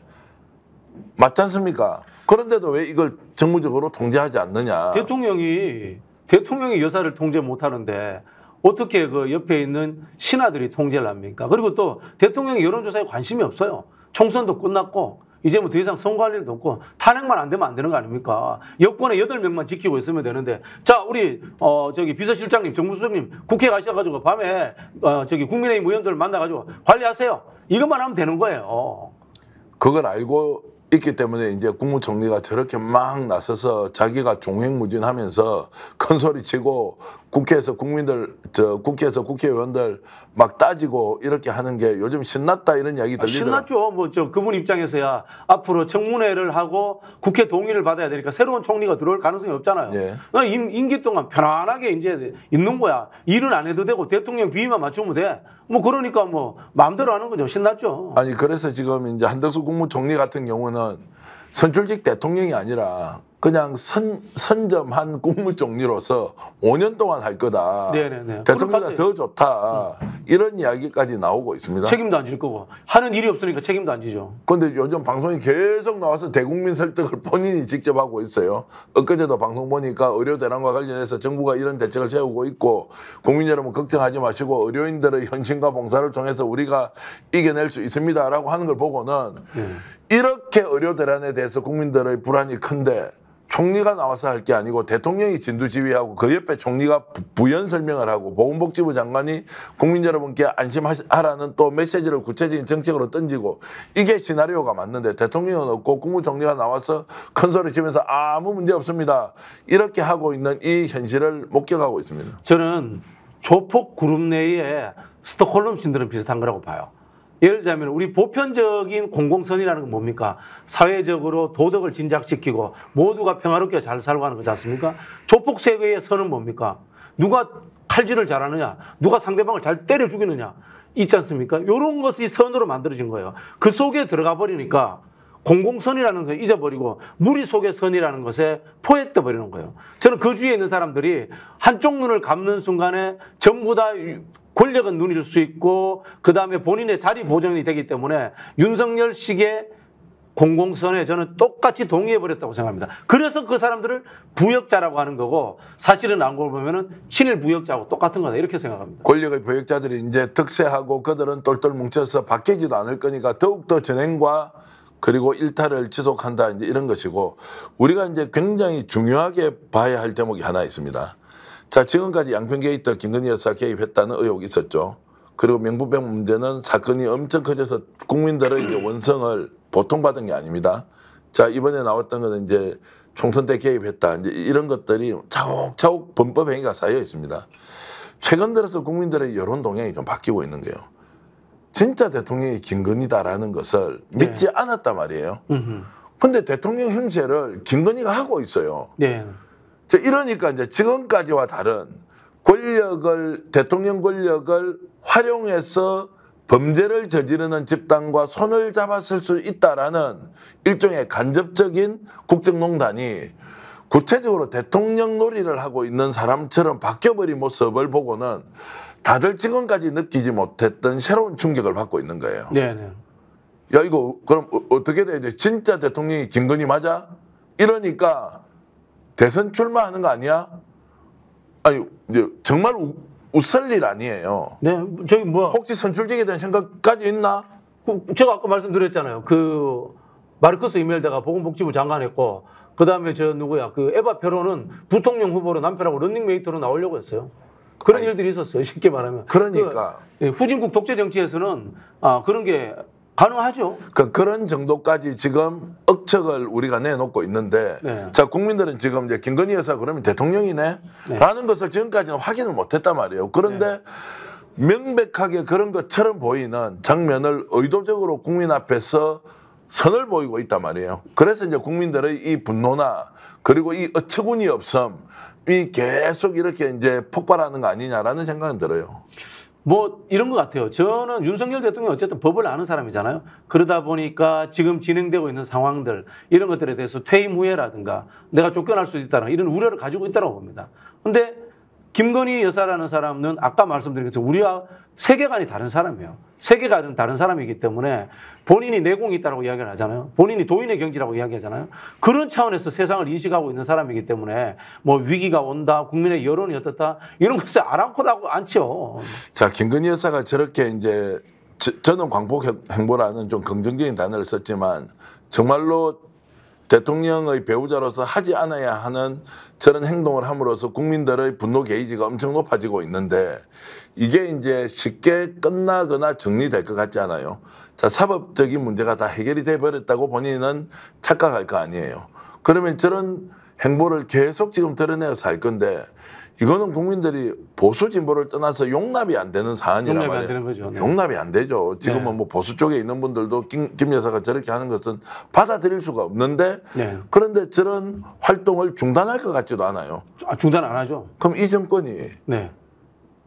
맞지 않습니까? 그런데도 왜 이걸 정무적으로 통제하지 않느냐. 대통령이 대통령이 여사를 통제 못하는데 어떻게 그 옆에 있는 신하들이 통제를 합니까? 그리고 또 대통령이 여론조사에 관심이 없어요. 총선도 끝났고 이제 뭐 더 이상 선거할 일도 없고 탄핵만 안 되면 안 되는 거 아닙니까? 여권의 여덟 명만 지키고 있으면 되는데 자 우리 어 저기 비서실장님 정무수석님 국회 가셔가지고 밤에 어 저기 국민의힘 의원들 만나가지고 관리하세요. 이것만 하면 되는 거예요. 그건 알고 있기 때문에 이제 국무총리가 저렇게 막 나서서 자기가 종횡무진하면서 큰 소리 치고 국회에서 국민들 저 국회에서 국회의원들 막 따지고 이렇게 하는 게 요즘 신났다 이런 이야기 들리더라. 아, 신났죠. 뭐 저 그분 입장에서야 앞으로 청문회를 하고 국회 동의를 받아야 되니까 새로운 총리가 들어올 가능성이 없잖아요. 예. 어, 임, 임기 동안 편안하게 이제 있는 거야. 일은 안 해도 되고 대통령 비위만 맞추면 돼. 뭐 그러니까 뭐 마음대로 하는 거죠. 신났죠. 아니 그래서 지금 이제 한덕수 국무총리 같은 경우는 선출직 대통령이 아니라 그냥 선, 선점한 국무 총리로서 5년 동안 할 거다. 네네네. 대통령이 더 좋다. 음. 이런 이야기까지 나오고 있습니다. 책임도 안 질 거고. 하는 일이 없으니까 책임도 안 지죠. 근데 요즘 방송이 계속 나와서 대국민 설득을 본인이 직접 하고 있어요. 엊그제도 방송 보니까 의료 대란과 관련해서 정부가 이런 대책을 세우고 있고 국민 여러분 걱정하지 마시고 의료인들의 헌신과 봉사를 통해서 우리가 이겨낼 수 있습니다라고 하는 걸 보고는 음. 이렇게 의료 대란에 대해서 국민들의 불안이 큰데 총리가 나와서 할 게 아니고 대통령이 진두지휘하고 그 옆에 총리가 부연 설명을 하고 보건복지부 장관이 국민 여러분께 안심하라는 또 메시지를 구체적인 정책으로 던지고 이게 시나리오가 맞는데 대통령은 없고 국무총리가 나와서 큰 소리 치면서 아무 문제 없습니다. 이렇게 하고 있는 이 현실을 목격하고 있습니다. 저는 조폭 그룹 내에 스톡홀름 신드롬 비슷한 거라고 봐요. 예를 들자면 우리 보편적인 공공선이라는 건 뭡니까? 사회적으로 도덕을 진작시키고 모두가 평화롭게 잘 살고 하는 거지 않습니까? 조폭세계의 선은 뭡니까? 누가 칼질을 잘하느냐? 누가 상대방을 잘 때려 죽이느냐? 있지 않습니까? 요런 것이 선으로 만들어진 거예요. 그 속에 들어가 버리니까 공공선이라는 걸 잊어버리고 무리 속의 선이라는 것에 포획돼 버리는 거예요. 저는 그 주위에 있는 사람들이 한쪽 눈을 감는 순간에 전부 다 권력은 누릴 수 있고 그 다음에 본인의 자리 보장이 되기 때문에 윤석열 식의 공공선에 저는 똑같이 동의해버렸다고 생각합니다. 그래서 그 사람들을 부역자라고 하는 거고 사실은 안고 보면은 친일 부역자하고 똑같은 거다 이렇게 생각합니다. 권력의 부역자들이 이제 특세하고 그들은 똘똘 뭉쳐서 바뀌지도 않을 거니까 더욱더 전행과 그리고 일탈을 지속한다 이제 이런 것이고 우리가 이제 굉장히 중요하게 봐야 할 대목이 하나 있습니다. 자, 지금까지 양평 게이트 김건희 여사 개입했다는 의혹이 있었죠. 그리고 명부백 문제는 사건이 엄청 커져서 국민들의 원성을 보통받은 게 아닙니다. 자, 이번에 나왔던 거는 이제 총선 때 개입했다. 이제 이런 것들이 차곡차곡 범법 행위가 쌓여 있습니다. 최근 들어서 국민들의 여론 동향이 좀 바뀌고 있는 거예요 진짜 대통령이 김건희다라는 것을 믿지 네. 않았단 말이에요. 음흠. 근데 대통령 행세를 김건희가 하고 있어요. 네. 이러니까 이제 지금까지와 다른 권력을 대통령 권력을 활용해서 범죄를 저지르는 집단과 손을 잡았을 수 있다라는 일종의 간접적인 국정농단이 구체적으로 대통령 놀이를 하고 있는 사람처럼 바뀌어버린 모습을 보고는 다들 지금까지 느끼지 못했던 새로운 충격을 받고 있는 거예요. 네네. 네. 야 이거 그럼 어, 어떻게 돼? 진짜 대통령이 김건희 맞아? 이러니까 대선 출마하는 거 아니야? 아니 정말 우, 웃을 일 아니에요. 네, 저기 뭐 혹시 선출직에 대한 생각까지 있나? 그, 제가 아까 말씀드렸잖아요. 그 마르크스 이멜다가 보건복지부 장관했고 그 다음에 저 누구야 그 에바 페로는 부통령 후보로 남편하고 런닝메이트로 나오려고 했어요. 그런 아니, 일들이 있었어요. 쉽게 말하면. 그러니까 그, 예, 후진국 독재 정치에서는 아, 그런 게 가능하죠. 그 그런 정도까지 지금 억척을 우리가 내놓고 있는데 네. 자 국민들은 지금 이제 김건희 여사 그러면 대통령이네라는 네. 것을 지금까지는 확인을 못했단 말이에요. 그런데 네. 명백하게 그런 것처럼 보이는 장면을 의도적으로 국민 앞에서 선을 보이고 있단 말이에요. 그래서 이제 국민들의 이 분노나 그리고 이 어처구니 없음이 계속 이렇게 이제 폭발하는 거 아니냐라는 생각은 들어요. 뭐 이런 것 같아요. 저는 윤석열 대통령이 어쨌든 법을 아는 사람이잖아요. 그러다 보니까 지금 진행되고 있는 상황들 이런 것들에 대해서 퇴임 후에라든가 내가 쫓겨날 수 있다는 이런 우려를 가지고 있다고 봅니다. 근데 김건희 여사라는 사람은 아까 말씀드린 것처럼 우리와 세계관이 다른 사람이에요. 세계관은 다른 사람이기 때문에 본인이 내공이 있다고 이야기를 하잖아요. 본인이 도인의 경지라고 이야기하잖아요. 그런 차원에서 세상을 인식하고 있는 사람이기 때문에 뭐 위기가 온다, 국민의 여론이 어떻다 이런 것을 아랑곳하고 않죠. 자 김건희 여사가 저렇게 이제 저, 저는 광복 행보라는 좀 긍정적인 단어를 썼지만 정말로 대통령의 배우자로서 하지 않아야 하는 저런 행동을 함으로써 국민들의 분노 게이지가 엄청 높아지고 있는데 이게 이제 쉽게 끝나거나 정리될 것 같지 않아요. 자, 사법적인 문제가 다 해결이 돼버렸다고 본인은 착각할 거 아니에요. 그러면 저런 행보를 계속 지금 드러내서 할 건데 이거는 국민들이 보수 진보를 떠나서 용납이 안 되는 사안이란 말이에요. 안 되는 거죠. 네. 용납이 안 되죠. 지금은 네. 뭐 보수 쪽에 있는 분들도 김, 김, 여사가 저렇게 하는 것은 받아들일 수가 없는데 네. 그런데 저런 활동을 중단할 것 같지도 않아요. 아, 중단 안 하죠. 그럼 이 정권이 네.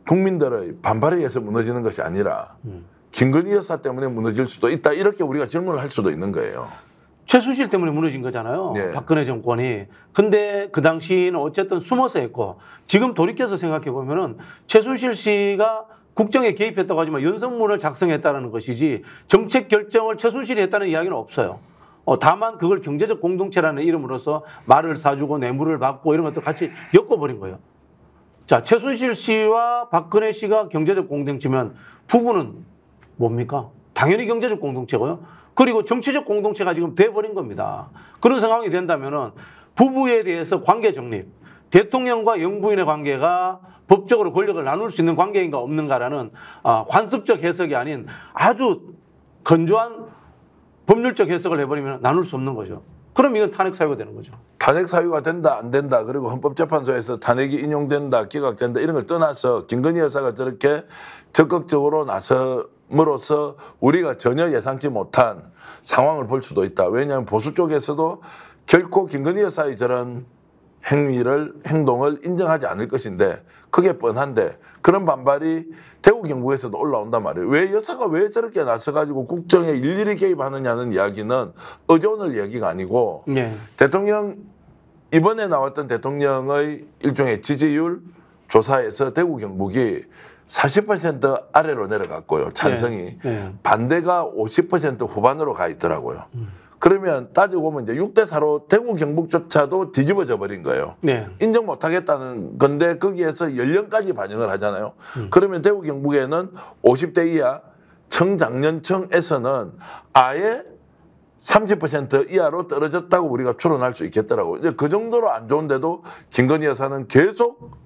국민들의 반발에 의해서 무너지는 것이 아니라 음. 김건희 여사 때문에 무너질 수도 있다 이렇게 우리가 질문을 할 수도 있는 거예요. 최순실 때문에 무너진 거잖아요. 네. 박근혜 정권이. 근데 그 당시는 에 어쨌든 숨어서 했고 지금 돌이켜서 생각해 보면은 최순실 씨가 국정에 개입했다고 하지만 연설문을 작성했다는 것이지 정책 결정을 최순실이 했다는 이야기는 없어요. 어, 다만 그걸 경제적 공동체라는 이름으로서 말을 사주고 뇌물을 받고 이런 것들 같이 엮어버린 거예요. 자, 최순실 씨와 박근혜 씨가 경제적 공동체면 부부는 뭡니까? 당연히 경제적 공동체고요. 그리고 정치적 공동체가 지금 돼버린 겁니다. 그런 상황이 된다면 부부에 대해서 관계 정립, 대통령과 영부인의 관계가 법적으로 권력을 나눌 수 있는 관계인가 없는가라는 아, 관습적 해석이 아닌 아주 건조한 법률적 해석을 해버리면 나눌 수 없는 거죠. 그럼 이건 탄핵 사유가 되는 거죠. 탄핵 사유가 된다 안 된다 그리고 헌법재판소에서 탄핵이 인용된다 기각된다 이런 걸 떠나서 김건희 여사가 저렇게 적극적으로 나섬으로써 우리가 전혀 예상치 못한 상황을 볼 수도 있다. 왜냐하면 보수 쪽에서도 결코 김건희 여사의 저런 행위를 행동을 인정하지 않을 것인데 그게 뻔한데 그런 반발이 대구 경북에서도 올라온단 말이에요. 왜 여사가 왜 저렇게 나서가지고 국정에 일일이 개입하느냐는 이야기는 어제 오늘 얘기가 아니고 네. 대통령 이번에 나왔던 대통령의 일종의 지지율 조사에서 대구 경북이 40% 아래로 내려갔고요. 찬성이 네. 네. 반대가 50% 후반으로 가 있더라고요. 음. 그러면 따지고 보면 이제 6대 4로 대구 경북조차도 뒤집어져 버린 거예요. 네. 인정 못 하겠다는 건데 거기에서 연령까지 반영을 하잖아요. 음. 그러면 대구 경북에는 50대 이하 청장년층에서는 아예 30% 이하로 떨어졌다고 우리가 추론할 수 있겠더라고요. 이제 그 정도로 안 좋은데도 김건희 여사는 계속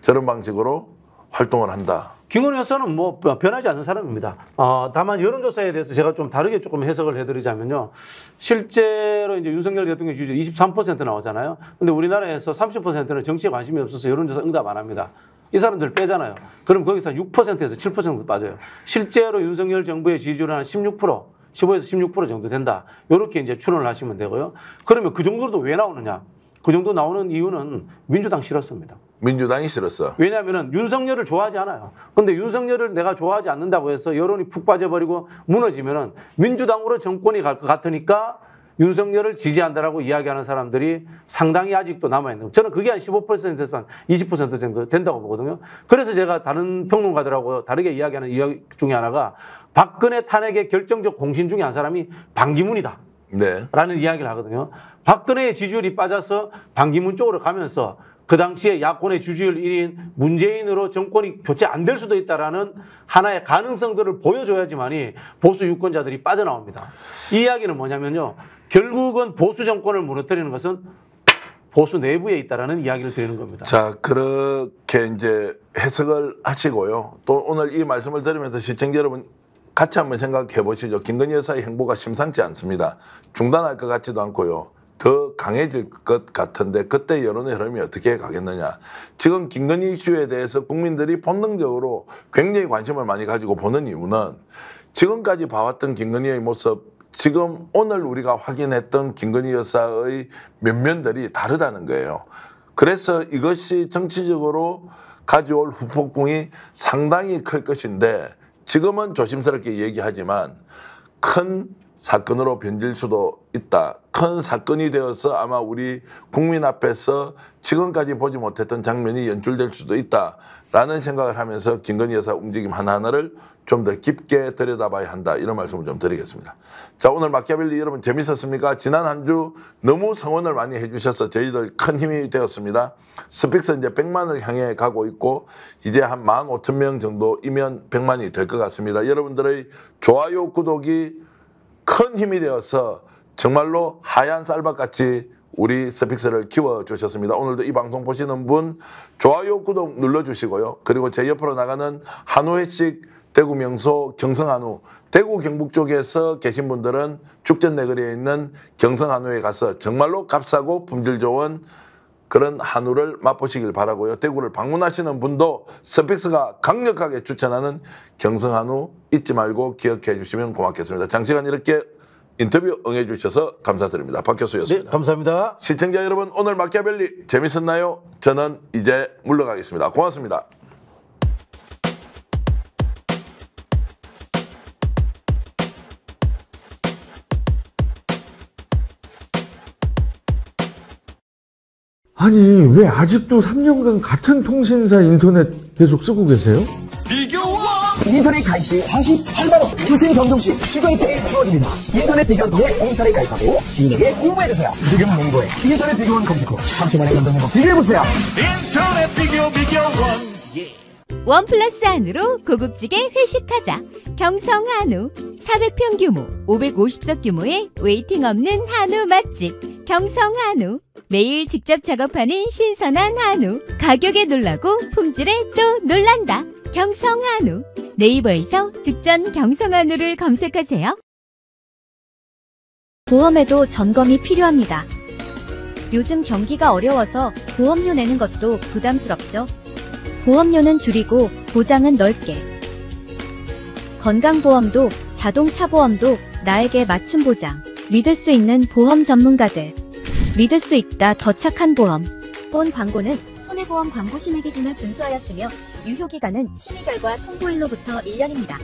저런 방식으로 활동을 한다. 김건희 여사는 뭐 변하지 않는 사람입니다. 어, 다만 여론조사에 대해서 제가 좀 다르게 조금 해석을 해드리자면요. 실제로 이제 윤석열 대통령 지지율 23% 나오잖아요. 근데 우리나라에서 30%는 정치에 관심이 없어서 여론조사 응답 안 합니다. 이 사람들 빼잖아요. 그럼 거기서 6%에서 7% 빠져요. 실제로 윤석열 정부의 지지율은 한 16%, 15에서 16% 정도 된다. 이렇게 이제 추론을 하시면 되고요. 그러면 그 정도도 왜 나오느냐? 그 정도 나오는 이유는 민주당 싫었습니다. 민주당이 싫었어. 왜냐하면 윤석열을 좋아하지 않아요. 근데 윤석열을 내가 좋아하지 않는다고 해서 여론이 푹 빠져버리고 무너지면 은 민주당으로 정권이 갈 것 같으니까 윤석열을 지지한다라고 이야기하는 사람들이 상당히 아직도 남아있는 저는 그게 한 15%에서 한 20% 정도 된다고 보거든요. 그래서 제가 다른 평론가들하고 다르게 이야기하는 이야기 중에 하나가 박근혜 탄핵의 결정적 공신 중에 한 사람이 반기문이다. 네. 라는 이야기를 하거든요. 박근혜의 지지율이 빠져서 반기문 쪽으로 가면서 그 당시에 야권의 주지율 1위인 문재인으로 정권이 교체 안 될 수도 있다라는 하나의 가능성들을 보여줘야지만이 보수 유권자들이 빠져나옵니다. 이 이야기는 뭐냐면요. 결국은 보수 정권을 무너뜨리는 것은 보수 내부에 있다라는 이야기를 드리는 겁니다. 자, 그렇게 이제 해석을 하시고요. 또 오늘 이 말씀을 들으면서 시청자 여러분 같이 한번 생각해 보시죠. 김건희 여사의 행보가 심상치 않습니다. 중단할 것 같지도 않고요. 더 강해질 것 같은데 그때 여론의 흐름이 어떻게 가겠느냐. 지금 김건희 이슈에 대해서 국민들이 본능적으로 굉장히 관심을 많이 가지고 보는 이유는 지금까지 봐왔던 김건희의 모습 지금 오늘 우리가 확인했던 김건희 여사의 면면들이 다르다는 거예요. 그래서 이것이 정치적으로 가져올 후폭풍이 상당히 클 것인데 지금은 조심스럽게 얘기하지만 큰 사건으로 변질 수도 있다. 큰 사건이 되어서 아마 우리 국민 앞에서 지금까지 보지 못했던 장면이 연출될 수도 있다라는 생각을 하면서 김건희 여사 움직임 하나하나를 좀 더 깊게 들여다봐야 한다. 이런 말씀을 좀 드리겠습니다. 자 오늘 마키아벨리 여러분 재밌었습니까? 지난 한 주 너무 성원을 많이 해주셔서 저희들 큰 힘이 되었습니다. 스픽스 이제 100만을 향해 가고 있고 이제 한 15,000명 정도이면 100만이 될 것 같습니다. 여러분들의 좋아요, 구독이 큰 힘이 되어서 정말로 하얀 쌀밥같이 우리 스픽스를 키워주셨습니다. 오늘도 이 방송 보시는 분 좋아요, 구독 눌러주시고요. 그리고 제 옆으로 나가는 한우회식 대구 명소 경성한우 대구 경북 쪽에서 계신 분들은 축전 내거리에 있는 경성한우에 가서 정말로 값싸고 품질 좋은 그런 한우를 맛보시길 바라고요. 대구를 방문하시는 분도 서피스가 강력하게 추천하는 경성한우 잊지 말고 기억해 주시면 고맙겠습니다. 장시간 이렇게 인터뷰 응해 주셔서 감사드립니다. 박 교수였습니다. 네, 감사합니다. 시청자 여러분 오늘 마키아벨리 재밌었나요? 저는 이제 물러가겠습니다. 고맙습니다. 아니 왜 아직도 3년간 같은 통신사 인터넷 계속 쓰고 계세요? 인터넷 가입 시 48만원 교신 변동시 주거이페이 주어집니다 인터넷 비교원 통해 인터넷 가입하고 지인에게 공부해주세요 지금 농도에 인터넷 비교원 검색 후 3초 만에 감독님 비교해보세요 인터넷 비교 비교원 y 예. 원 플러스 안으로 고급지게 회식하자 경성 한우 400평 규모 550석 규모의 웨이팅 없는 한우 맛집 경성 한우 매일 직접 작업하는 신선한 한우 가격에 놀라고 품질에 또 놀란다 경성한우 네이버에서 직전 경성한우를 검색하세요 보험에도 점검이 필요합니다 요즘 경기가 어려워서 보험료 내는 것도 부담스럽죠 보험료는 줄이고 보장은 넓게 건강보험도 자동차 보험도 나에게 맞춤 보장 믿을 수 있는 보험 전문가들 믿을 수 있다 더 착한 보험 본 광고는 손해보험 광고 심의 기준을 준수하였으며 유효기간은 심의 결과 통보일로부터 1년입니다.